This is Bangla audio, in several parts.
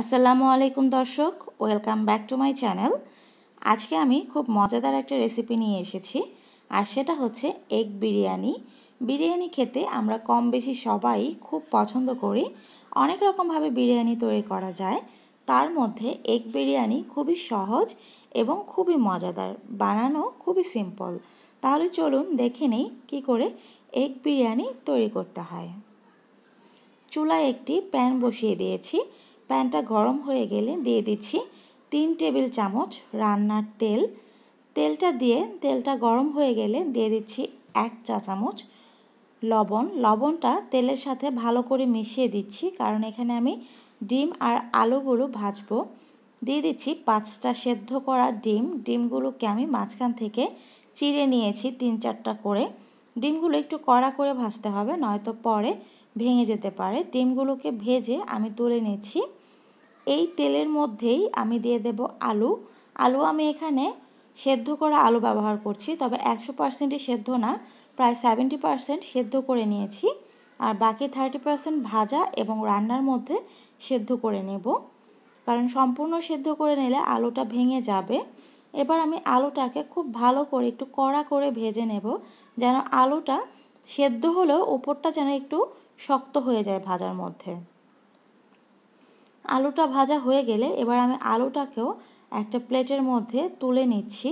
আসসালামু আলাইকুম দর্শক welcome back to my channel আজকে আমি খুব মজাদার একটা রেসিপি নিয়ে এসেছি আর সেটা হচ্ছে এগ বিরিয়ানি বিরিয়ানি খেতে আমরা কম বেশি সবাই খুব পছন্দ করি অনেক রকমভাবে বিরিয়ানি তৈরি করা যায় তার মধ্যে এগ বিরিয়ানি খুবই সহজ এবং খুবই মজাদার বানানো খুবই সিম্পল তাহলে চলুন দেখে নেই কী করে এগ বিরিয়ানি তৈরি করতে হয় চুলায় একটি প্যান বসিয়ে দিয়েছি প্যানটা গরম হয়ে গেলে দিয়ে দিচ্ছি তিন টেবিল চামচ রান্নার তেল তেলটা দিয়ে তেলটা গরম হয়ে গেলে দিয়ে দিচ্ছি এক চা চামচ লবণ লবণটা তেলের সাথে ভালো করে মিশিয়ে দিচ্ছি কারণ এখানে আমি ডিম আর আলুগুলো ভাজবো দিয়ে দিচ্ছি পাঁচটা সেদ্ধ করা ডিম ডিমগুলোকে আমি মাঝখান থেকে চিড়ে নিয়েছি তিন চারটা করে ডিমগুলো একটু কড়া করে ভাজতে হবে নয়তো পরে ভেঙে যেতে পারে ডিমগুলোকে ভেজে আমি তুলে নিচ্ছি এই তেলের মধ্যেই আমি দিয়ে দেব আলু আলু আমি এখানে সেদ্ধ করা আলু ব্যবহার করছি তবে একশো পার্সেন্টই সেদ্ধ না প্রায় সেভেন্টি পার্সেন্ট সেদ্ধ করে নিয়েছি আর বাকি থার্টি পার্সেন্ট ভাজা এবং রান্নার মধ্যে সেদ্ধ করে নেব কারণ সম্পূর্ণ সেদ্ধ করে নিলে আলুটা ভেঙে যাবে এবার আমি আলুটাকে খুব ভালো করে একটু কড়া করে ভেজে নেব যেন আলুটা সেদ্ধ হলেও ওপরটা যেন একটু শক্ত হয়ে যায় ভাজার মধ্যে আলুটা ভাজা হয়ে গেলে এবার আমি আলুটাকেও একটা প্লেটের মধ্যে তুলে নিচ্ছি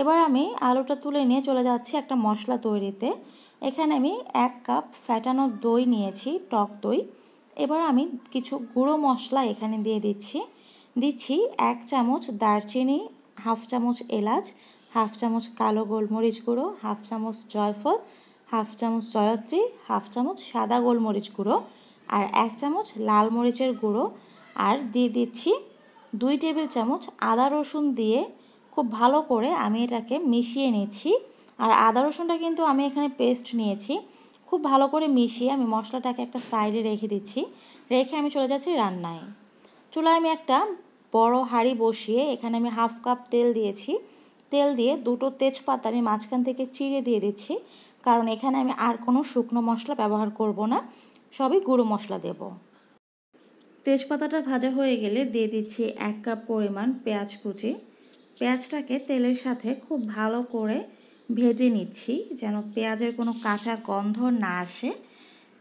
এবার আমি আলুটা তুলে নিয়ে চলে যাচ্ছি একটা মশলা তৈরিতে এখানে আমি এক কাপ ফ্যাটানো দই নিয়েছি টক দই এবার আমি কিছু গুঁড়ো মশলা এখানে দিয়ে দিচ্ছি দিচ্ছি এক চামচ দারচিনি হাফ চামচ এলাচ হাফ চামচ কালো গোলমরিচ গুঁড়ো হাফ চামচ জয়ফল হাফ চামচ সয়াত্রি হাফ চামচ সাদা গোলমরিচ গুঁড়ো আর এক চামচ লাল মরিচের গুঁড়ো আর দিয়ে দিচ্ছি দুই টেবিল চামচ আদা রসুন দিয়ে খুব ভালো করে আমি এটাকে মিশিয়ে নিচ্ছি আর আদা রসুনটা কিন্তু আমি এখানে পেস্ট নিয়েছি খুব ভালো করে মিশিয়ে আমি মশলাটাকে একটা সাইডে রেখে দিচ্ছি রেখে আমি চলে যাচ্ছি রান্নায় চুলায় আমি একটা বড় হাঁড়ি বসিয়ে এখানে আমি হাফ কাপ তেল দিয়েছি তেল দিয়ে দুটো তেজপাতা আমি মাঝখান থেকে চিড়ে দিয়ে দিচ্ছি কারণ এখানে আমি আর কোনো শুকনো মশলা ব্যবহার করব না সবই গুঁড়ো মশলা দেব তেজপাতাটা ভাজা হয়ে গেলে দিয়ে দিচ্ছি এক কাপ পরিমাণ পেঁয়াজ কুচি পেঁয়াজটাকে তেলের সাথে খুব ভালো করে ভেজে নিচ্ছি যেন পেঁয়াজের কোনো কাঁচা গন্ধ না আসে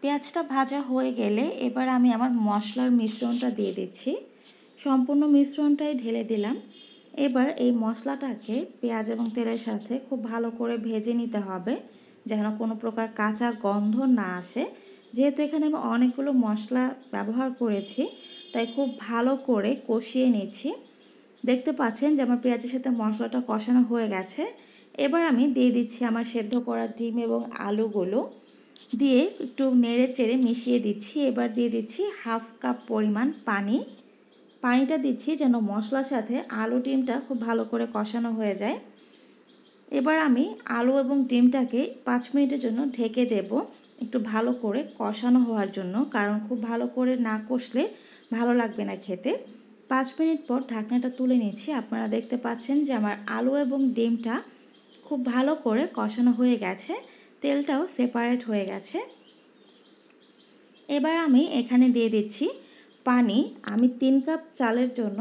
পেঁয়াজটা ভাজা হয়ে গেলে এবার আমি আমার মশলার মিশ্রণটা দিয়ে দিচ্ছি সম্পূর্ণ মিশ্রণটাই ঢেলে দিলাম এবার এই মশলাটাকে পেঁয়াজ এবং তেলের সাথে খুব ভালো করে ভেজে নিতে হবে যেন কোনো প্রকার কাঁচা গন্ধ না আসে যেহেতু এখানে আমি অনেকগুলো মশলা ব্যবহার করেছি তাই খুব ভালো করে কষিয়ে নিয়েছি দেখতে পাচ্ছেন যে আমার পেঁয়াজের সাথে মশলাটা কষানো হয়ে গেছে এবার আমি দিয়ে দিচ্ছি আমার সেদ্ধ করা ডিম এবং আলুগুলো দিয়ে একটু নেড়ে চেড়ে মিশিয়ে দিচ্ছি এবার দিয়ে দিচ্ছি হাফ কাপ পরিমাণ পানি পানিটা দিচ্ছি যেন মশলার সাথে আলু ডিমটা খুব ভালো করে কষানো হয়ে যায় এবার আমি আলু এবং ডিমটাকে পাঁচ মিনিটের জন্য ঢেকে দেব একটু ভালো করে কষানো হওয়ার জন্য কারণ খুব ভালো করে না কষলে ভালো লাগবে না খেতে পাঁচ মিনিট পর ঢাকনাটা তুলে নিচ্ছি আপনারা দেখতে পাচ্ছেন যে আমার আলু এবং ডিমটা খুব ভালো করে কষানো হয়ে গেছে তেলটাও সেপারেট হয়ে গেছে এবার আমি এখানে দিয়ে দিচ্ছি পানি আমি তিন কাপ চালের জন্য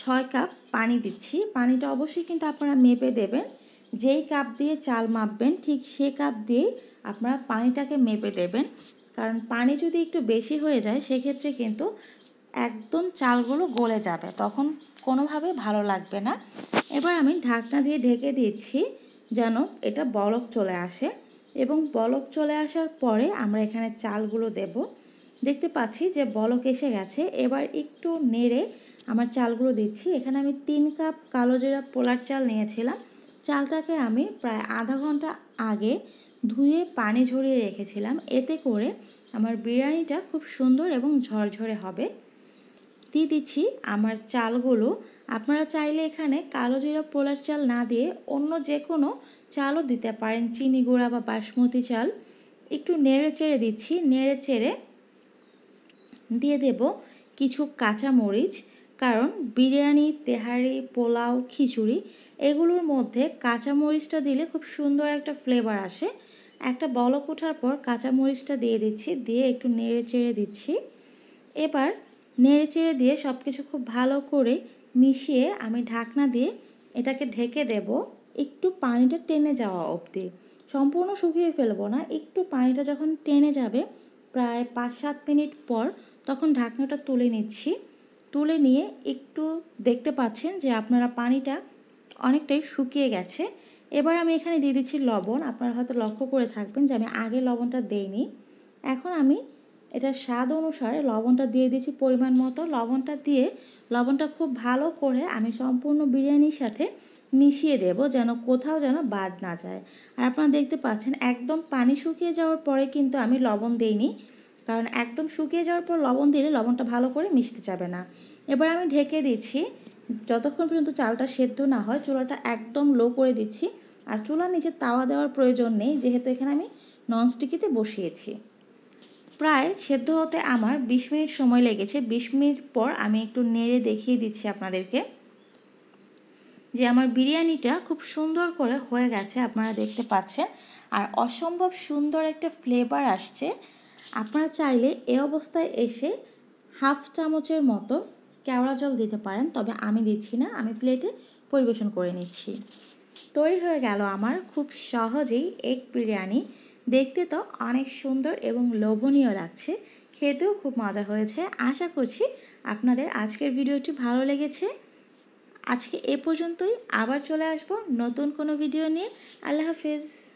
ছয় কাপ পানি দিচ্ছি পানিটা অবশ্যই কিন্তু আপনারা মেপে দেবেন যেই কাপ দিয়ে চাল মাপবেন ঠিক সে কাপ দিয়ে আপনারা পানিটাকে মেপে দেবেন কারণ পানি যদি একটু বেশি হয়ে যায় সেক্ষেত্রে কিন্তু একদম চালগুলো গলে যাবে তখন কোনোভাবে ভালো লাগবে না এবার আমি ঢাকনা দিয়ে ঢেকে দিচ্ছি যেন এটা বলক চলে আসে এবং বলক চলে আসার পরে আমরা এখানে চালগুলো দেবো দেখতে পাচ্ছি যে বলক এসে গেছে এবার একটু নেড়ে আমার চালগুলো দিচ্ছি এখানে আমি তিন কাপ কালো জিরা পোলার চাল নিয়েছিলাম চালটাকে আমি প্রায় আধা ঘন্টা আগে ধুয়ে পানি ঝরিয়ে রেখেছিলাম এতে করে আমার বিরিয়ানিটা খুব সুন্দর এবং ঝরঝরে হবে দিয়ে দিচ্ছি আমার চালগুলো আপনারা চাইলে এখানে কালো জিরা পোলার চাল না দিয়ে অন্য যে কোনো চালও দিতে পারেন চিনি গুঁড়া বা বাসমতি চাল একটু নেড়ে চেড়ে দিচ্ছি নেড়ে চেড়ে দিয়ে দেব কিছু কাঁচা মরিচ কারণ বিরিয়ানি তেহারি পোলাও খিচুড়ি এগুলোর মধ্যে কাঁচা মরিচটা দিলে খুব সুন্দর একটা ফ্লেভার আসে একটা বলক ওঠার পর কাঁচা মরিচটা দিয়ে দিচ্ছি দিয়ে একটু নেড়ে চেড়ে দিচ্ছি এবার নেড়ে চেড়ে দিয়ে সব কিছু খুব ভালো করে মিশিয়ে আমি ঢাকনা দিয়ে এটাকে ঢেকে দেব একটু পানিটা টেনে যাওয়া অবধি সম্পূর্ণ শুকিয়ে ফেলবো না একটু পানিটা যখন টেনে যাবে প্রায় পাঁচ সাত মিনিট পর তখন ঢাকনাটা তুলে নিচ্ছি তুলে নিয়ে একটু দেখতে পাচ্ছেন যে আপনারা পানিটা অনেকটাই শুকিয়ে গেছে এবার আমি এখানে দিয়ে দিচ্ছি লবণ আপনারা হয়তো লক্ষ্য করে থাকবেন যে আমি আগে লবণটা দেইনি এখন আমি এটা স্বাদ অনুসারে লবণটা দিয়ে দিচ্ছি পরিমাণ মতো লবণটা দিয়ে লবণটা খুব ভালো করে আমি সম্পূর্ণ বিরিয়ানির সাথে মিশিয়ে দেব যেন কোথাও যেন বাদ না যায় আর আপনারা দেখতে পাচ্ছেন একদম পানি শুকিয়ে যাওয়ার পরে কিন্তু আমি লবণ দেইনি কারণ একদম শুকিয়ে যাওয়ার পর লবণ দিলে লবণটা ভালো করে মিশতে যাবে না এবার আমি ঢেকে দিচ্ছি যতক্ষণ পর্যন্ত চালটা সেদ্ধ না হয় চুলাটা একদম লো করে দিচ্ছি আর চুলার নিচে তাওয়া দেওয়ার প্রয়োজন নেই যেহেতু এখানে আমি ননস্টিকিতে বসিয়েছি প্রায় সেদ্ধ হতে আমার বিশ মিনিট সময় লেগেছে বিশ মিনিট পর আমি একটু নেড়ে দেখিয়ে দিচ্ছি আপনাদেরকে যে আমার বিরিয়ানিটা খুব সুন্দর করে হয়ে গেছে আপনারা দেখতে পাচ্ছেন আর অসম্ভব সুন্দর একটা ফ্লেভার আসছে আপনারা চাইলে এ অবস্থায় এসে হাফ চামচের মতো কেওড়া জল দিতে পারেন তবে আমি দিচ্ছি না আমি প্লেটে পরিবেশন করে নিচ্ছি তৈরি হয়ে গেল আমার খুব সহজেই এগ বিরিয়ানি দেখতে তো অনেক সুন্দর এবং লোভনীয় লাগছে খেতেও খুব মজা হয়েছে আশা করছি আপনাদের আজকের ভিডিওটি ভালো লেগেছে আজকে এ পর্যন্তই আবার চলে আসব নতুন কোনো ভিডিও নিয়ে আল্লাহ হাফেজ